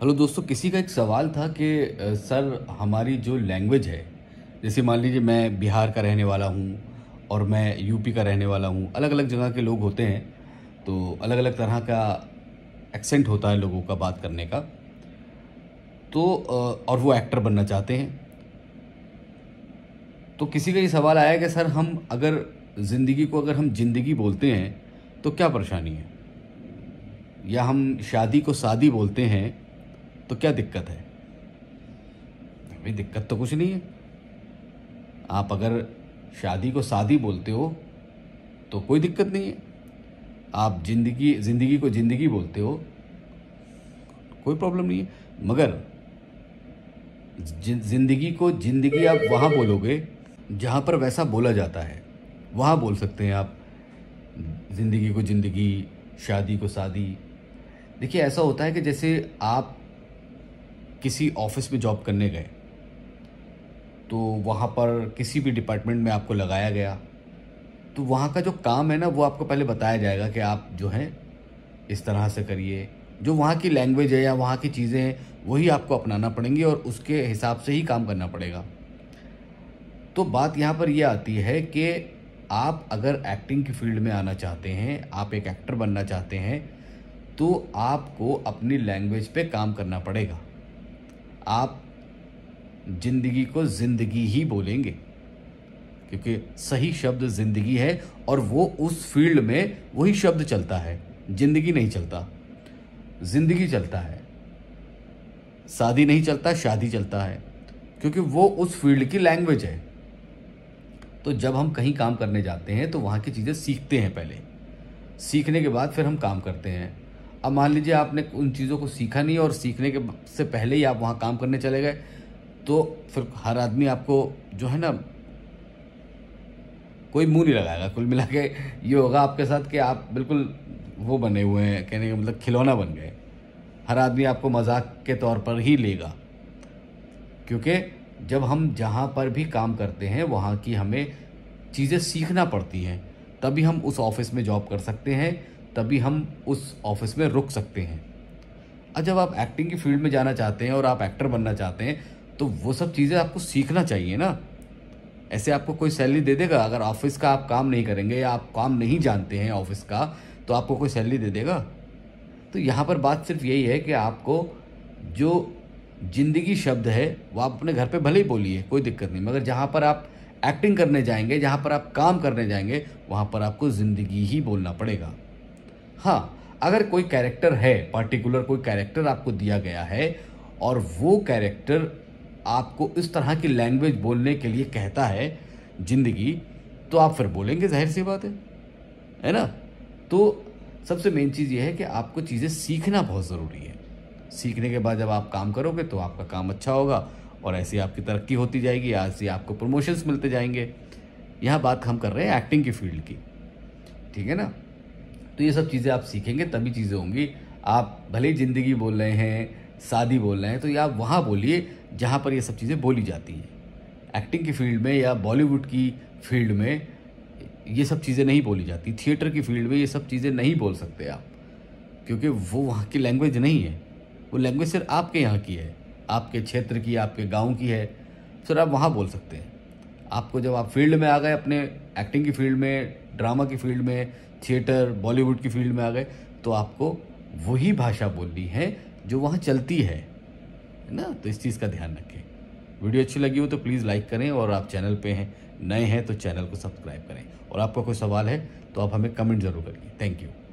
hello दोस्तों किसी का एक सवाल था कि सर हमारी जो लैंग्वेज है जैसे मान लीजिए मैं बिहार का रहने वाला हूँ और मैं यूपी का रहने वाला हूँ अलग अलग जगह के लोग होते हैं तो अलग अलग तरह का एक्सेंट होता है लोगों का बात करने का तो और वो एक्टर बनना चाहते हैं तो किसी का ये सवाल आया कि सर हम अगर ज़िंदगी को अगर हम ज़िंदगी बोलते हैं तो क्या परेशानी है या हम शादी को शादी बोलते हैं तो क्या दिक्कत है भाई दिक्कत तो कुछ नहीं है आप अगर शादी को शादी बोलते हो तो कोई दिक्कत नहीं है आप जिंदगी जिंदगी को जिंदगी बोलते हो कोई प्रॉब्लम नहीं है मगर जिंदगी को जिंदगी आप वहाँ बोलोगे जहाँ पर वैसा बोला जाता है वहाँ बोल सकते हैं आप ज़िंदगी को ज़िंदगी शादी को शादी देखिए ऐसा होता है कि जैसे आप किसी ऑफिस में जॉब करने गए तो वहाँ पर किसी भी डिपार्टमेंट में आपको लगाया गया तो वहाँ का जो काम है ना वो आपको पहले बताया जाएगा कि आप जो है इस तरह से करिए जो वहाँ की लैंग्वेज है या वहाँ की चीज़ें हैं वही आपको अपनाना पड़ेंगी और उसके हिसाब से ही काम करना पड़ेगा तो बात यहाँ पर यह आती है कि आप अगर एक्टिंग की फील्ड में आना चाहते हैं आप एक एक्टर बनना चाहते हैं तो आपको अपनी लैंग्वेज पे काम करना पड़ेगा आप जिंदगी को जिंदगी ही बोलेंगे क्योंकि सही शब्द जिंदगी है और वो उस फील्ड में वही शब्द चलता है जिंदगी नहीं चलता जिंदगी चलता है शादी नहीं चलता शादी चलता है क्योंकि वो उस फील्ड की लैंग्वेज है तो जब हम कहीं काम करने जाते हैं तो वहाँ की चीज़ें सीखते हैं पहले सीखने के बाद फिर हम काम करते हैं अब मान लीजिए आपने उन चीज़ों को सीखा नहीं और सीखने के से पहले ही आप वहाँ काम करने चले गए तो फिर हर आदमी आपको जो है ना कोई मुंह नहीं लगाएगा कुल मिला के ये होगा आपके साथ कि आप बिल्कुल वो बने हुए हैं कहने का मतलब खिलौना बन गए हर आदमी आपको मजाक के तौर पर ही लेगा क्योंकि जब हम जहाँ पर भी काम करते हैं वहाँ की हमें चीज़ें सीखना पड़ती हैं तभी हम उस ऑफिस में जॉब कर सकते हैं तभी हम उस ऑफिस में रुक सकते हैं और जब आप एक्टिंग की फील्ड में जाना चाहते हैं और आप एक्टर बनना चाहते हैं तो वो सब चीज़ें आपको सीखना चाहिए ना ऐसे आपको कोई सैलरी दे देगा अगर ऑफिस का आप काम नहीं करेंगे या आप काम नहीं जानते हैं ऑफिस का तो आपको कोई सैलरी दे देगा तो यहाँ पर बात सिर्फ यही है कि आपको जो जिंदगी शब्द है वो आप अपने घर पे भले ही बोलिए कोई दिक्कत नहीं मगर जहाँ पर आप एक्टिंग करने जाएंगे जहाँ पर आप काम करने जाएंगे वहाँ पर आपको ज़िंदगी ही बोलना पड़ेगा हाँ अगर कोई कैरेक्टर है पर्टिकुलर कोई कैरेक्टर आपको दिया गया है और वो कैरेक्टर आपको इस तरह की लैंग्वेज बोलने के लिए कहता है ज़िंदगी तो आप फिर बोलेंगे जाहिर सी बात है है ना तो सबसे मेन चीज़ ये है कि आपको चीज़ें सीखना बहुत ज़रूरी है सीखने के बाद जब आप काम करोगे तो आपका काम अच्छा होगा और ऐसी आपकी तरक्की होती जाएगी ऐसे आपको प्रमोशंस मिलते जाएंगे यहाँ बात हम कर रहे हैं एक्टिंग की फील्ड की ठीक है ना तो ये सब चीज़ें आप सीखेंगे तभी चीज़ें होंगी आप भले ही ज़िंदगी बोल रहे हैं शादी बोल रहे हैं तो ये आप वहाँ बोलिए जहाँ पर ये सब चीज़ें बोली जाती हैं एक्टिंग की फील्ड में या बॉलीवुड की फील्ड में ये सब चीज़ें नहीं बोली जाती थिएटर की फील्ड में ये सब चीज़ें नहीं बोल सकते आप क्योंकि वो वहाँ की लैंग्वेज नहीं है वो लैंग्वेज सिर्फ आपके यहाँ की है आपके क्षेत्र की आपके गांव की है सर आप वहाँ बोल सकते हैं आपको जब आप फील्ड में आ गए अपने एक्टिंग की फील्ड में ड्रामा की फील्ड में थिएटर बॉलीवुड की फील्ड में आ गए तो आपको वही भाषा बोलनी है जो वहाँ चलती है ना तो इस चीज़ का ध्यान रखें वीडियो अच्छी लगी हो तो प्लीज़ लाइक करें और आप चैनल पे हैं नए हैं तो चैनल को सब्सक्राइब करें और आपका कोई सवाल है तो आप हमें कमेंट ज़रूर करिए थैंक यू